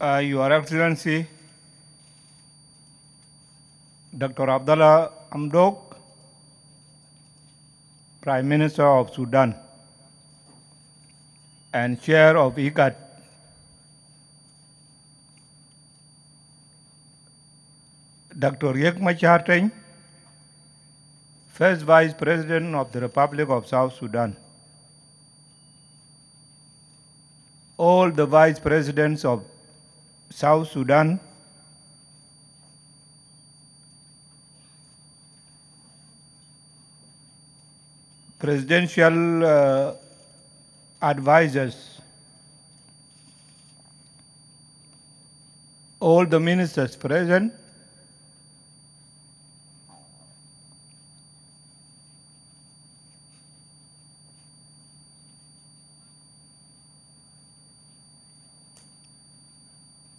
Uh, Your Excellency, Dr. Abdullah Amdok, Prime Minister of Sudan and Chair of IGAD, Dr. Yek Macharteng, First Vice President of the Republic of South Sudan, all the Vice Presidents of South Sudan, presidential uh, advisors, all the ministers present,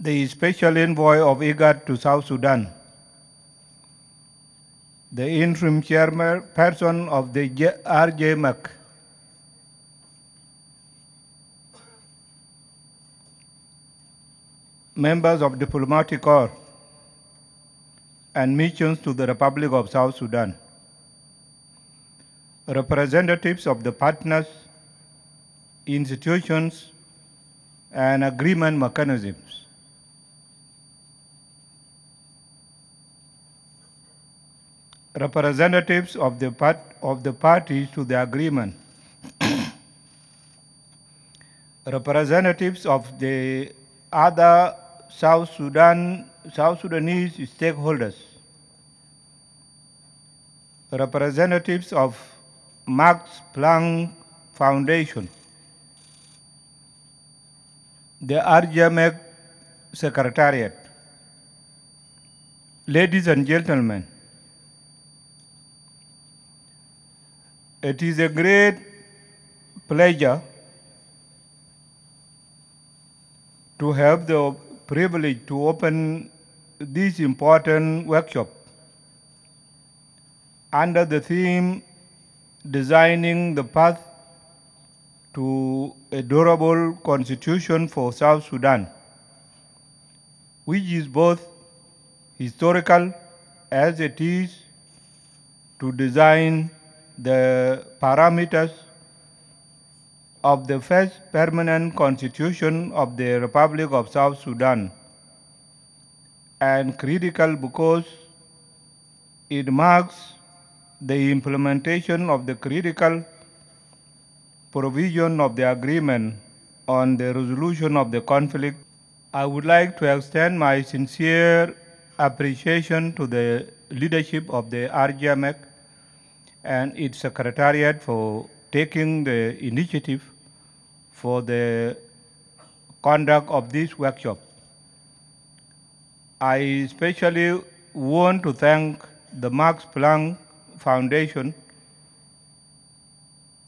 the special envoy of IGAD to South Sudan, the interim chairperson of the RJMAC, members of diplomatic corps and missions to the Republic of South Sudan, representatives of the partners, institutions, and agreement mechanisms. representatives of the, part, of the parties to the agreement. representatives of the other South Sudan, South Sudanese stakeholders. Representatives of Max Planck Foundation. The RGMEC Secretariat. Ladies and gentlemen, It is a great pleasure to have the privilege to open this important workshop under the theme Designing the Path to a Durable Constitution for South Sudan, which is both historical as it is to design the parameters of the first permanent constitution of the Republic of South Sudan and critical because it marks the implementation of the critical provision of the agreement on the resolution of the conflict. I would like to extend my sincere appreciation to the leadership of the RGMEC and its secretariat for taking the initiative for the conduct of this workshop. I especially want to thank the Max Planck Foundation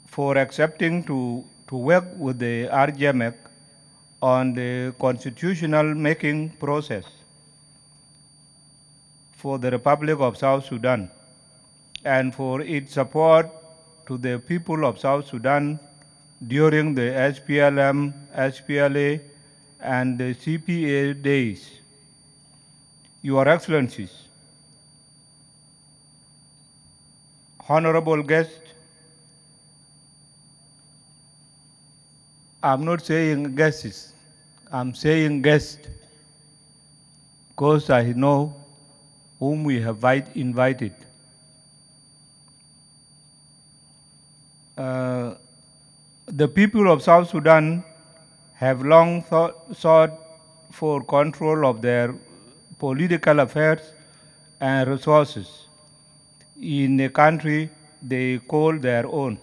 for accepting to, to work with the RGMEC on the constitutional making process for the Republic of South Sudan and for its support to the people of South Sudan during the SPLM, SPLA, and the CPA days. Your Excellencies, honorable guests, I'm not saying guests; I'm saying guest, because I know whom we have invited. Uh, the people of South Sudan have long thought, sought for control of their political affairs and resources in a country they call their own.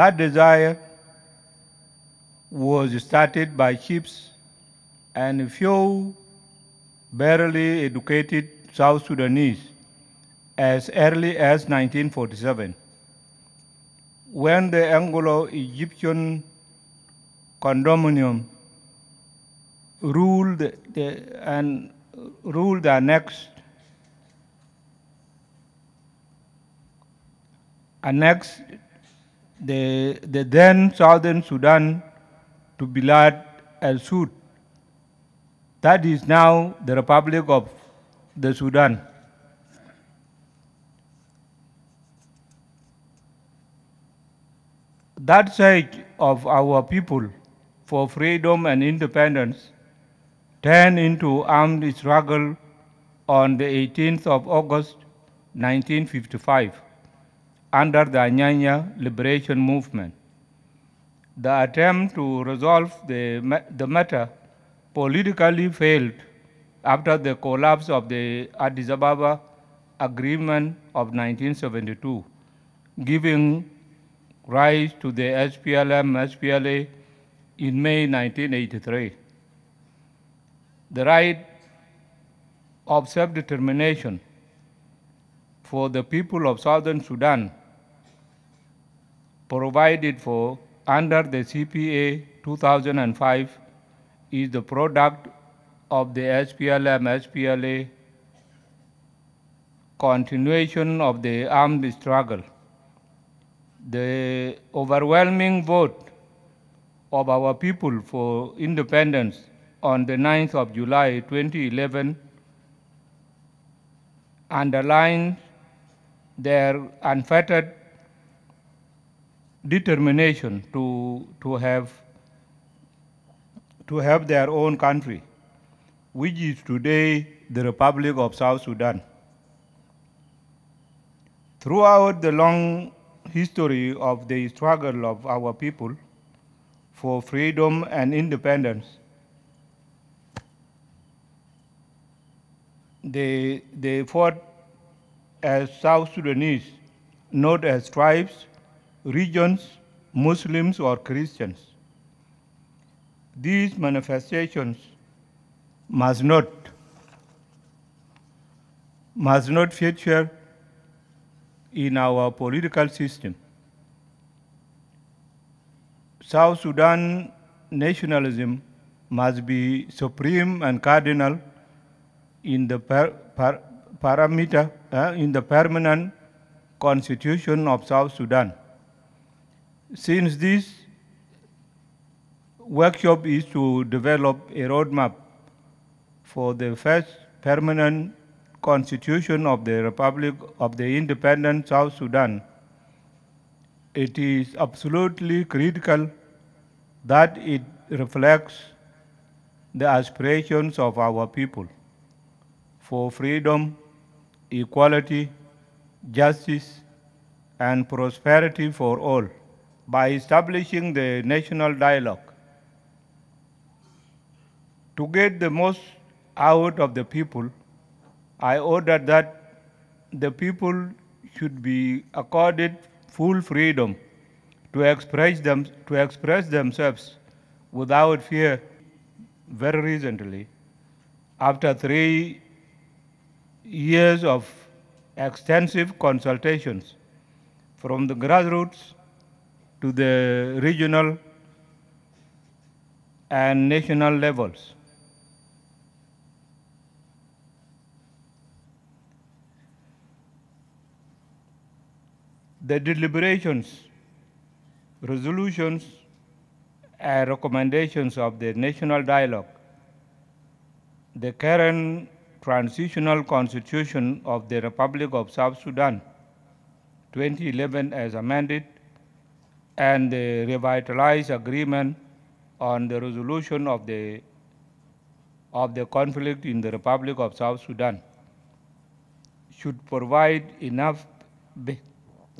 That desire was started by chiefs and a few barely educated South Sudanese as early as 1947 when the Anglo-Egyptian condominium ruled the, and ruled the annexed annexed the, the then southern Sudan to Bilad al Sud. That is now the Republic of the Sudan. That sake of our people for freedom and independence turned into armed struggle on the 18th of August 1955 under the Anyanya Liberation Movement. The attempt to resolve the, the matter politically failed after the collapse of the Addis Ababa Agreement of 1972, giving rise to the SPLM SPLA in May 1983. The right of self determination for the people of southern Sudan provided for under the CPA 2005 is the product of the SPLM SPLA continuation of the armed struggle the overwhelming vote of our people for independence on the 9th of July 2011 underlined their unfettered determination to, to, have, to have their own country, which is today the Republic of South Sudan. Throughout the long history of the struggle of our people for freedom and independence. They, they fought as South Sudanese, not as tribes, regions, Muslims, or Christians. These manifestations must not, must not feature in our political system. South Sudan nationalism must be supreme and cardinal in the par par parameter, uh, in the permanent constitution of South Sudan. Since this workshop is to develop a roadmap for the first permanent Constitution of the Republic of the Independent South Sudan, it is absolutely critical that it reflects the aspirations of our people for freedom, equality, justice, and prosperity for all by establishing the national dialogue to get the most out of the people I ordered that the people should be accorded full freedom to express, them, to express themselves without fear very recently. After three years of extensive consultations from the grassroots to the regional and national levels. The deliberations, resolutions, and recommendations of the national dialogue, the current transitional constitution of the Republic of South Sudan, 2011 as amended, and the revitalized agreement on the resolution of the of the conflict in the Republic of South Sudan should provide enough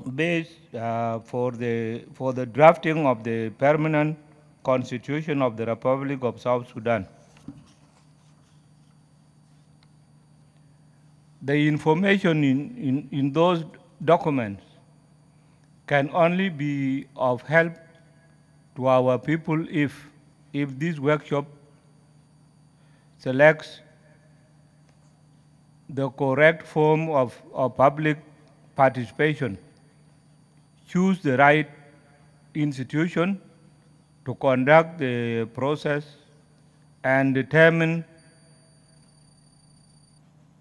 base uh, for, the, for the drafting of the permanent constitution of the Republic of South Sudan. The information in, in, in those documents can only be of help to our people if, if this workshop selects the correct form of, of public participation choose the right institution to conduct the process and determine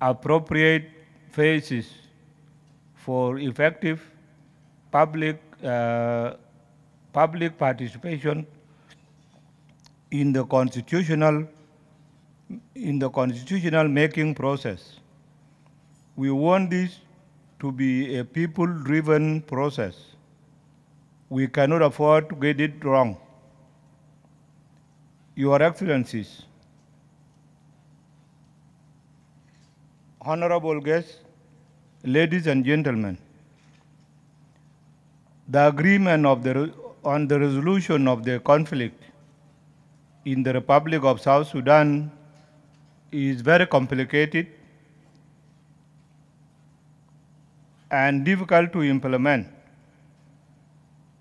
appropriate phases for effective public, uh, public participation in the constitutional in the constitutional making process. We want this to be a people-driven process we cannot afford to get it wrong. Your Excellencies, Honorable guests, ladies and gentlemen, the agreement the, on the resolution of the conflict in the Republic of South Sudan is very complicated and difficult to implement.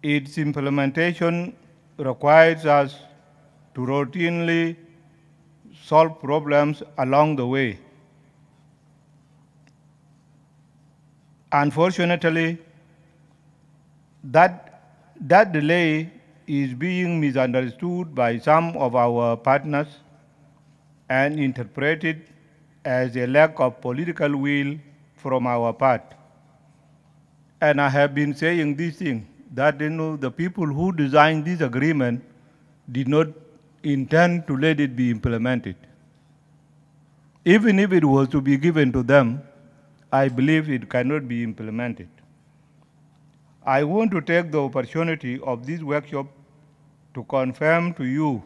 Its implementation requires us to routinely solve problems along the way. Unfortunately, that, that delay is being misunderstood by some of our partners and interpreted as a lack of political will from our part. And I have been saying this thing that you know, the people who designed this agreement did not intend to let it be implemented. Even if it was to be given to them, I believe it cannot be implemented. I want to take the opportunity of this workshop to confirm to you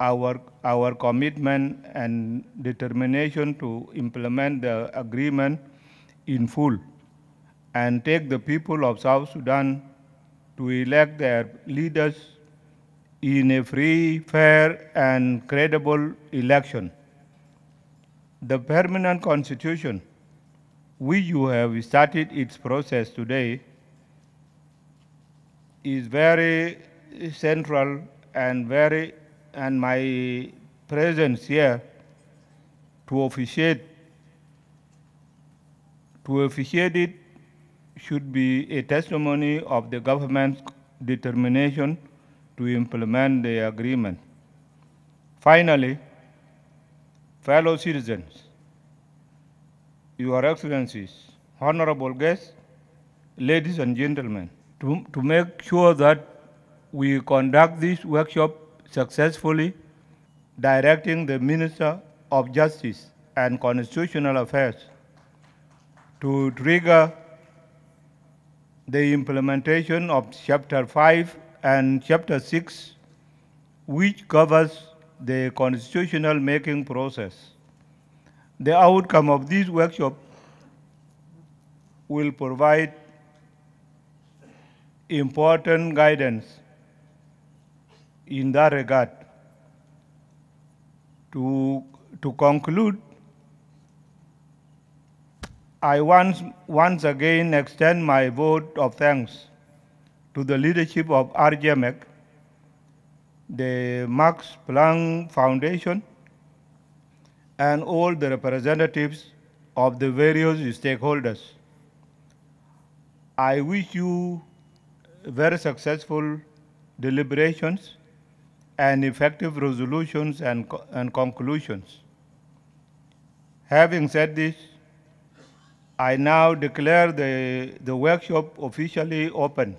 our, our commitment and determination to implement the agreement in full and take the people of South Sudan to elect their leaders in a free, fair, and credible election. The permanent constitution, which you have started its process today, is very central and very and my presence here to officiate to officiate it should be a testimony of the government's determination to implement the agreement. Finally, fellow citizens, Your Excellencies, honorable guests, ladies and gentlemen, to, to make sure that we conduct this workshop successfully, directing the Minister of Justice and Constitutional Affairs to trigger the implementation of Chapter 5 and Chapter 6, which covers the constitutional making process. The outcome of this workshop will provide important guidance in that regard. To, to conclude, I once, once again extend my vote of thanks to the leadership of RJMEC, the Max Planck Foundation, and all the representatives of the various stakeholders. I wish you very successful deliberations and effective resolutions and, and conclusions. Having said this, I now declare the, the workshop officially open.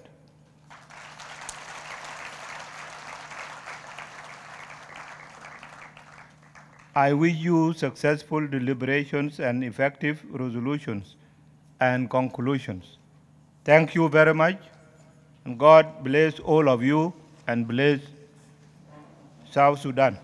I wish you successful deliberations and effective resolutions and conclusions. Thank you very much, and God bless all of you and bless South Sudan.